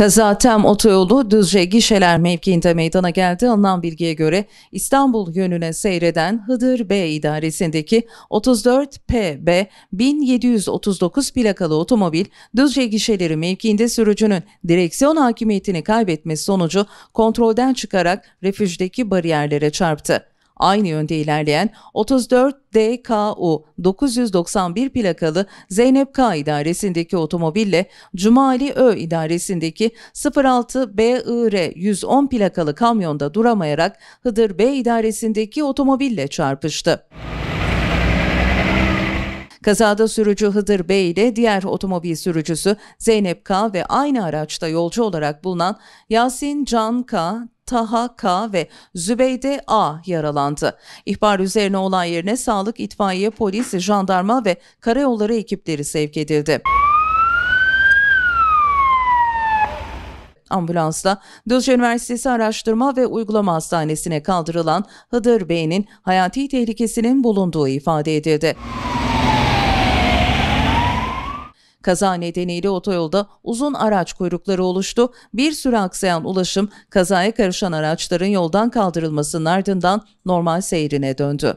Kazatem otoyolu Düzce Gişeler mevkiinde meydana geldi. Alınan bilgiye göre İstanbul yönüne seyreden Hıdır B idaresindeki 34 PB 1739 plakalı otomobil Düzce Gişeleri mevkiinde sürücünün direksiyon hakimiyetini kaybetmesi sonucu kontrolden çıkarak refüjdeki bariyerlere çarptı aynı yönde ilerleyen 34 DKU 991 plakalı Zeynep K idaresindeki otomobille Cumali Ö idaresindeki 06 BIR 110 plakalı kamyonda duramayarak Hıdır B idaresindeki otomobille çarpıştı. Kazada sürücü Hıdır Bey ile diğer otomobil sürücüsü Zeynep K ve aynı araçta yolcu olarak bulunan Yasin Can K Taha K ve Zübeyde A yaralandı. İhbar üzerine olay yerine sağlık, itfaiye, polis, jandarma ve karayolları ekipleri sevk edildi. ambulansla Düzce Üniversitesi Araştırma ve Uygulama Hastanesi'ne kaldırılan Hıdır Bey'in hayati tehlikesinin bulunduğu ifade edildi. Kaza nedeniyle otoyolda uzun araç kuyrukları oluştu. Bir süre aksayan ulaşım kazaya karışan araçların yoldan kaldırılmasının ardından normal seyrine döndü.